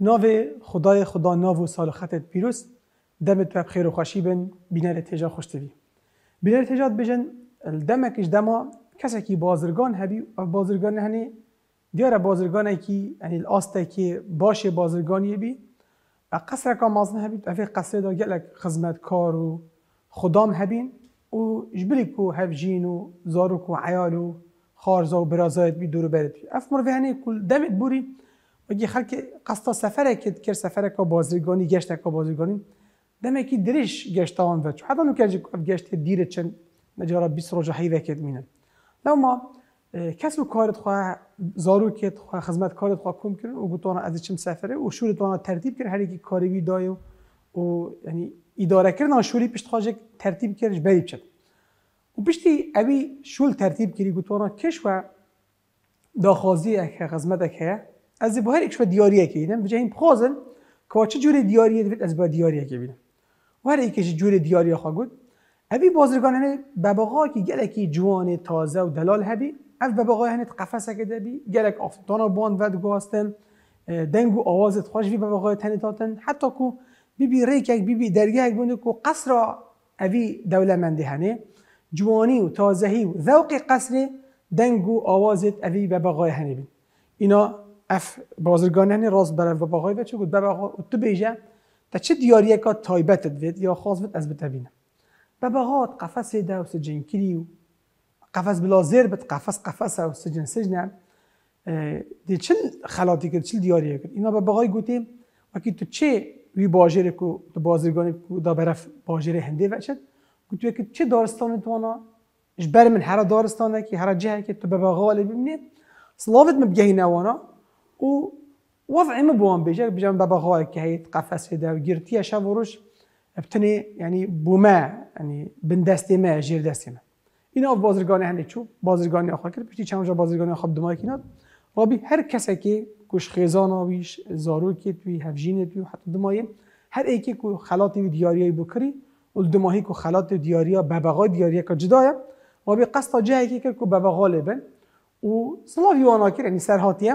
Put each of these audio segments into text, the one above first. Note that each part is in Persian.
ناو خدای خدا ناو و سال خطت پیروز دمت و خیر و خوشی بن بینر تجا خوشتوی بینر تیجا بجن دمکش دما کسی که بازرگان هبی بازرگان هنی دیار بازرگان کی یعنی الاسته که باشه بازرگانی بی قصر که مازن هبی افی قصر دا گلک خدمتکار و خدام هبین و جبلی کو هفجین و زارو کو عیال و خارزا و برازایت بی دورو برد اف مروی هنی کل دمت بوری اگه خلک قصد سفره که کر سفره که بازرگانی گشت که بازرگانی دمه که دریش گشت آن و چو حتی نکرد گشت دیر چند نجارا 20 روز حیوه کد مینن لو ما کس رو کارت خواه زارو کد خواه خدمت کارت خواه کم کرن و گوتوانا از چم سفره او شور وانا ترتیب کرد هر یکی کاری وی دایو و یعنی اداره کردن شوری پشت خواجه ترتیب کردش بری بچد و پشتی اوی شول ترتیب کردی گوتوانا کش و داخوازی اکه خدمت اکه از bu her ikişve diyariye keydim. Bize hem xazin kaçı دیاریه diyariye از از دیاریه که keydim. و هر جور دیاری خواه گود بازرگانانه بازرگانه بباقا که گلکی جوان تازه و دلال هبی اف بباقا هنه قفسه کده دبی گلک آفتانا باند ود گاستن دنگ و آوازت خوش بی بباقا تن تاتن حتی کو بی بی بی بی درگه یک بونده که قصر اوی دوله هنه جوانی و تازهی و ذوق قصر دنگ و آوازت اوی بباقا هنه بین اینا اف هنی راز برای و باقای بچه چه گفت بابا تو بیجه تا چه دیاریه که تایبتت وید یا خاص بید از بتبینه بابا قفس ده و سجن کریو قفس بلا زیر قفس قفس و سجن سجن دی چل خلاتی کرد چل دیاریه کرد اینا بابا باقای گوتیم وکی تو چه وی باجر کو تو بازرگانی کو دا برف باجر هندی وچت گوت که چه دارستان تو انا اش بر من هر دارستانه که هر جهه که تو بابا غالب ببینید سلاوت مبگهی نوانا و وضع ما بوان بيجا بيجا بابا غوي كهيت قفص هدا وقرتي اشا وروش بتني يعني بوما يعني بن دستي ما جير دستي ما اینا اف بازرگان هنده چو بازرگان اخوه کده بشتی چمجا بازرگانی بازرگان بدمای دمای کنات هر کسی کی کوش خیزان آویش زارو کی توی هفجین توی حتی دمای هر کی که خلاتی و دیاری بکری و دماهی که خلات و دیاریا ببغا دیاریا که و رابی قصد جای که کو ببغا لبن و صلاحی وانا کرد یعنی سرحاتیه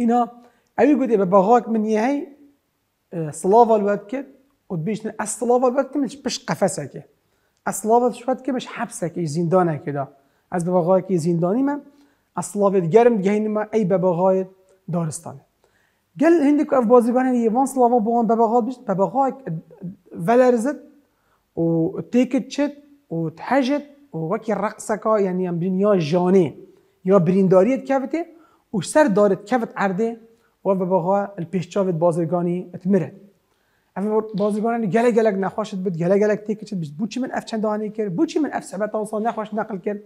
اینا اوی گودی به باغاک من یه هی وقت کرد و بیش نه از مش پش قفسه که از صلاوال شد که مش حبسه که زندانه که دا از به باغای که زندانی من از گرم دیگه ما ای به باغای دارستانه گل هندی که اف بازیگانه یه وان صلاوا بوان به باغای بیش به باغای ولرزد و تیکت چد و تحجد و وکی رقصه که یعنی هم یا جانه یا برینداریت که وش سر دارت کفت عرده و ببغا البیشتشافت بازرگانی اتمرد اما بازرگانان گله گلگ نخواشت بود گله گلگ تکچت بود بوچی من اف چندانی کرد بوچی من اف صحبت انسان نخواش نقل کرد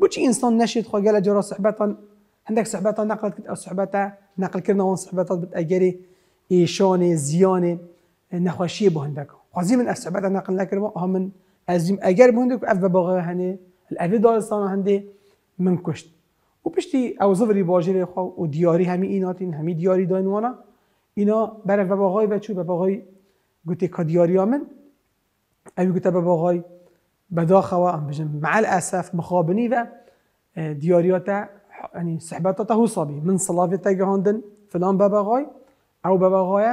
بوچی انسان نشید خو گله جرا هندک عندک صحبتان نقل کرد او صحبتا نقل کردن اون صحبتات بود اگری ایشان زیان نخواشی با هندک قاضی من اف صحبتا نقل نکرد و من ازیم اگر به هندک اف بباغه هنه الاوی دارستان هنده من کشت و پشتی او زوری باجر خواه و دیاری همی ایناتین همی دیاری داینوانا اینا بره و باقای بچو و باقای گوته که دیاری آمن اوی گوته به باقای باغای بداخوا هم بجن مع الاسف مخابنی و اه، ديارياتا يعني صحبتاتا هو صبي من صلافتا گهاندن فلان به باقای او به باقای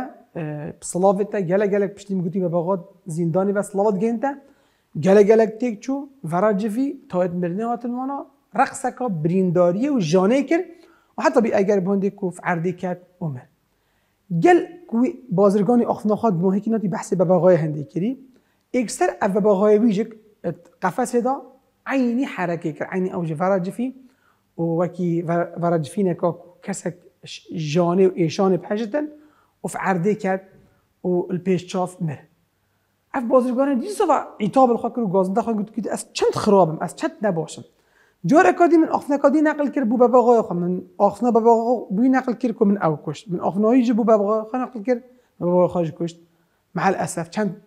گلگ گلگ پشتی مگوتی به بشتي زندانی و زنداني بس گلگ گلگ تیک چو ورا جفی تا تويت مرنه هاتن وانا رقصکا برینداریه و جانه کرد و حتی بی اگر بانده کوف عرده کرد عمر گل کوی بازرگان اخفناخات ماهی که ناتی بحث بباغای هنده کری اکثر او بباغای ویجک قفص دا عینی حرکه کرد عینی اوج فرجفی و وکی فرجفین که کسک جانه و ایشان پجدن و عرده کرد و چاف مر اف بازرگان دیگه و عتاب رو رو گازنده خود گفت از چند خرابم از چند نباشم جور اکادی من کادی نقل کرد بو بابا خو من آخفنا بابا بوی نقل کرد که من او کشت من آخفنایی جو بو بابا خو نقل کرد بابا خواهش کشت مع اسف چند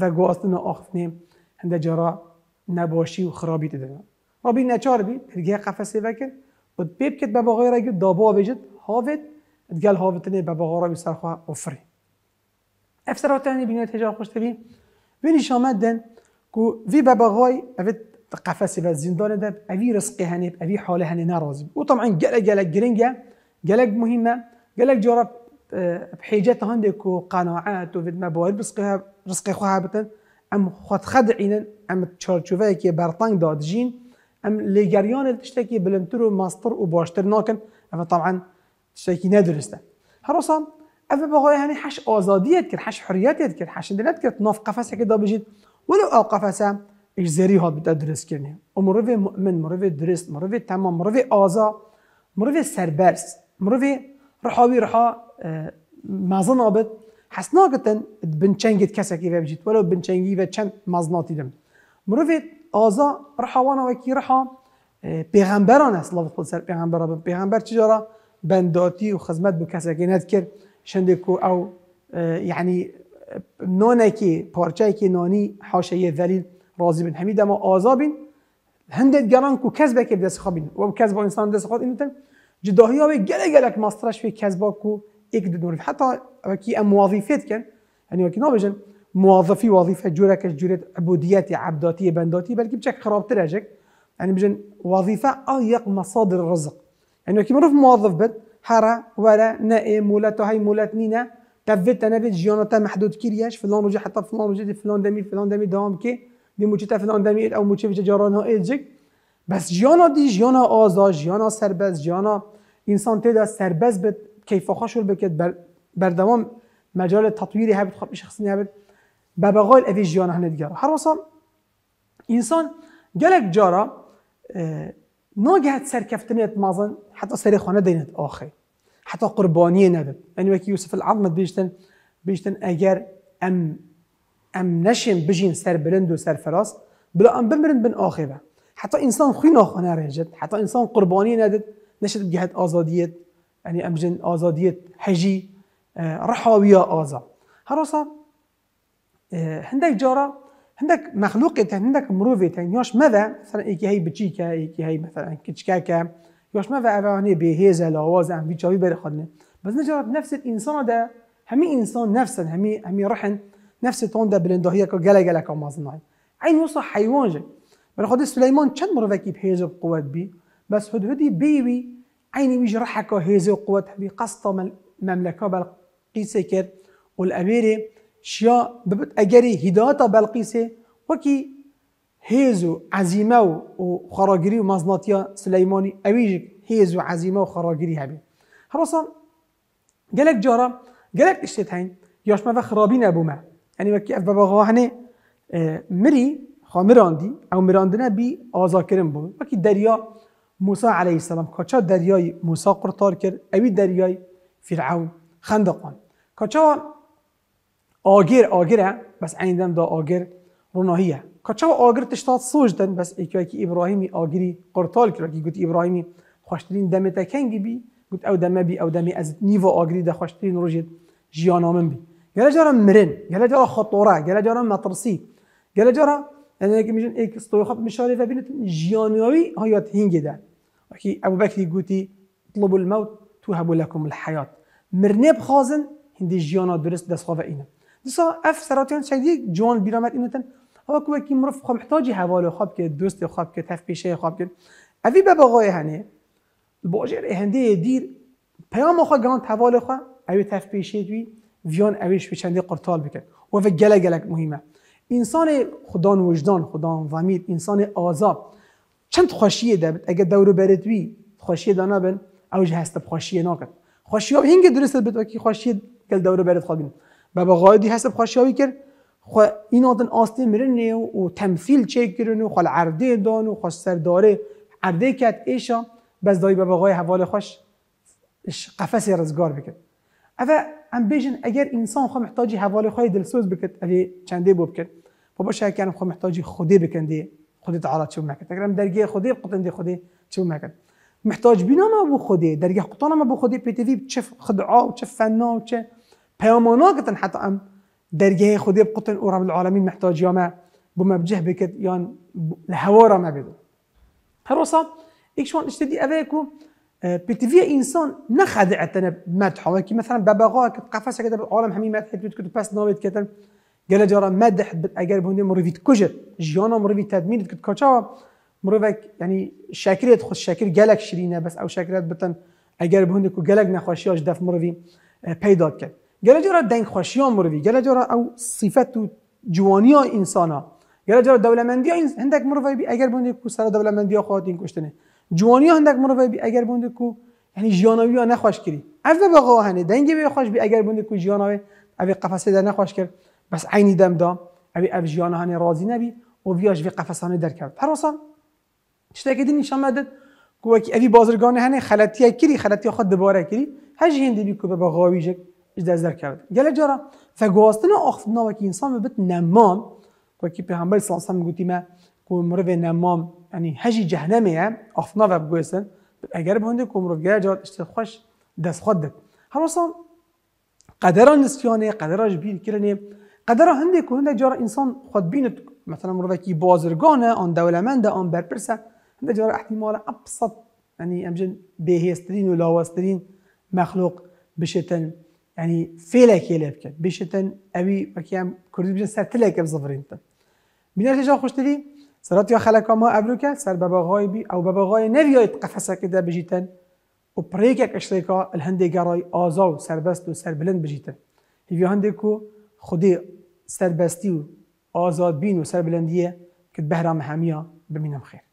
و گواستن آخفنه هنده جارا نباشی و خرابی دادن رابی نچار بی ترگه قفسه وکن و بیب کت بابا دابو اگر دابا بجد هاوت اتگل هاوتنه بابا را بی سرخواه افری افسراتانی بینه تجار خوشت بینی شامد دن که وی بابا غای اوید قفس و زندان ده اوی رزقی هنه اوی حاله هنه نرازی و طبعا گلگ گلگ گرنگه مهمه گلگ جارب آه، بحاجات هندك وقناعات وفيدما بوارد رزقها رزق خوها بتن ام خد خدعين ام تشارچوفه كي برطان داد جين ام ليجريان تشتكي بلمتر وماستر وباشتر ناكن اما طبعا تشتكي ندرسته هروسا اما بغاية هني حش ازاديت كر حش حريات كر حش اندلت كر ناف قفسه كده ولو او زری ها بده درست کنیم و مروه مؤمن مروه درست مروه تمام مروه آزا مروه سربرس مروه رحاوی رحا مازن آبد گتن بنچنگید کسی که بجید ولو بنچنگی و چند مزناتی دم مروه آزا رحاوان وکی رحا پیغمبران است لابد خود سر پیغمبر آبن پیغمبر جارا؟ بنداتی و خدمت به کسی که ند کرد شندکو او یعنی که پارچه که نانی حاشیه ذلیل راضی بن همی ما آزا هندت گران کو کسبه که دست خوابین و کسبا انسان دست خواب اینتن جداهی او گله گلک ماسترش فی کسبا کو یک دو نورف حتی وکی ام وظیفت کن یعنی وکی نابجن موظفی وظیفه جوره کش جوره عبودیتی عبداتی بنداتی بلکه بچک خرابتر اجک يعني بجن وظيفة أضيق مصادر الرزق يعني كي نروح موظف بد حرا ولا نائي مولاتو هاي مولات نينا تفت أنا بيت جيونتا محدود كيرياش فلان وجه حتى فلان وجه فلان دمير فلان دمير دوام كي mučitelj او mi, ویچه جاران džarano eđik, بس جانا دیش جانا آزاش جانا سربز جانا انسان تیدا سربز بد کیفاخاش رو بکد بر, مجال تطویری هبت خب شخصی نیابد ببغال اوی جانا هنه دیگر هر واسا انسان گلک جارا ناگهت سرکفتنیت مازن حتی سری خانه دینت آخه حتی قربانی نبد یعنی وکی یوسف العظم بیشتن بیشتن اگر ام ام نشین بجین سر بلند و سر فراس بلا ام بمرن بن آخره حتى انسان خوی ناخانه رنجد حتى انسان قربانی ندد نشد جهت آزادیت يعني ام جن آزادیت حجی اه، رحاوية آزا هراسا هندك جارة هندك مخلوق تن هندك مروف تن ياش ماذا مثلا ايكي هي بتشيكا ايكي هي مثلا كتشكاكا ياش ماذا اواني بهيزا لواز ام بيتشاوي برخدنا بس نجرب نفس الانسان ده همي انسان نفسا همي همي رحن نفس توندا بلندو هي گلا گلا کا مازنای عین وصا حیوان جه بل خود سلیمان چند مروکی بهیزه القوة بي بس هد هدي بيبي عيني ويجي القوة بي قصت من مملكة بلقيسة كر والأميرة شيا ببت أجري هداتا بلقيسة وكي هيزو عزيمة وخراجري ومزناتيا سليماني أويجك هيزو عزيمة وخراجري هبي هرصا جلك جارة جلك اشتت هين ياش ما فخرابين أبو ما یعنی وکی از بابا مری خواه مراندی او مراندنه بی آزا کرن بود وکی دریا موسی علیه السلام کچا دریای موسی قرطار کرد اوی دریای فرعون خندقان کچا آگر آگره بس عیندم دا آگر روناهیه کچا آگر تشتاد سوش دن بس ایکی که ابراهیمی آگری قرطال کرد که گوت ابراهیمی خوشترین دمه تکنگی بی گوت او دمه بی او دمه از نیو آگری دا خوشترین روژید جیانامن بی Gala jara mrin, gala jara khatora, gala jara matrsi, gala jara yani ki mijin ek stoyxab mishari ve binit jiyanavi hayat hingida. Ki ابو Bakr guti طلبوا الموت توهب لكم الحياة مرني بخازن هندي جيانا درست دست خوف اینا دسا اف سرطان شدید جوان بیرامت اینا تن هوا کوه کی مرف خو محتاجی حوال خواب که دوست خواب که تف پیشه خواب که اوی به بقای هنه باجر هندی دیر پیام خو گان حوال خواه اوی تف پیشه دوی ویان اویش به چندی قرطال بکن و به گله مهمه انسان خدان وجدان خدان ومید انسان آزاب چند خوشیه دبت اگه دورو برد وی خوشیه دانا بن اوج هست خوشیه ناکد خوشیه هنگ درست بد که خوشیه کل دورو برد خوابین بابا غایدی هست هایی کرد خو این آدن آستی مرنه و تمثیل چه کرنه و خو العرده دان و خوش سرداره عرده کت ایشا بس دایی بابا غای حوال خوش قفص رزگار بکرد اوه ام بیژن اگر انسان خو محتاجی حواله خو دلسوز بکت اوی چنده بو بکت و باشه اگر خو محتاجی خودی بکندی خودی تعالی چوب نکت اگر ام درگی خودی قطندی خودی چو نکت محتاج بینا ما بو خودی درگی قطانا ما بو خودی پی چه خدعا و چه فنا و چه پیامانا کتن حتی ام درگی خودی بقطن او رب العالمین محتاج یا ما بو مبجه بکت یان لهوارا ما بده هر وصا ایک شوان اشتدی اوه بتفي انسان نخدعتنا بمدحه ولكن مثلا ببغاء قفص كده عالم همي مدح كده بس نابت كده گله جارا مدح اگر بونده مرویت کجر جیانا مرویت تدمیر کد کجا مروید یعنی شکریت خود شکر گلک شرینه بس او شکریت بتن اگر بونده کو نخواشی نخوشیاش دف مروی پیدا کرد گله جارا دنگ خوشیا مروی گله جارا او صفت و جوانی انسانا. انسان ها گله این هندک مروی بی اگر بونده کو سر دولمندی ها خواهد این کشتنه جوانی هندک بی اگر بونده کو یعنی جانوی ها نخواش کری اوه بقا هنه دنگی به خوش بی اگر بونده کو جانوی اوه قفسه در نخواش کرد بس عینی دم دا اوه اوه هنه راضی نبی و بیاش وی قفسانه در کرد پراسا چطور که نشان مدد کو وکی اوی بازرگان هنه ها کری ها خود دباره کری هج هندی بی کو به بقاوی جک اجداز در کرد گله جارا فگواستن آخفنا وکی انسان ببت نمام وکی پیغمبر به الله علیه کو مرو نمام یعنی يعني هجی جهنمه افنا و بگویسن اگر بهنده کو مرو گه جات اشت خوش دست خود هم اصلا قدران نسیانه قدراش بین کرنه قدران هنده که هنده جار انسان خود بیند مثلا مرو کی بازرگانه آن دولمنده آن برپرسه هنده جار احتمال ابسط يعني امجن و ولاوسترين مخلوق بشتن يعني فيلا كيلا بكت بشتن ابي وكيام كردي بجن سرتلك بظفرين بنات جا خوشتري سرات يا خلق ما قبلك سر بابا غايبي او بابا باباغاي نبيايت قفصه كده بجيتن وبريكك اشتريكا الهندي جراي آزاو سر بست وسر بلند بجيتن هيفي هندكو خدي سر و آزاد بين و سربلندية كتبهرا محامية بمنهم خير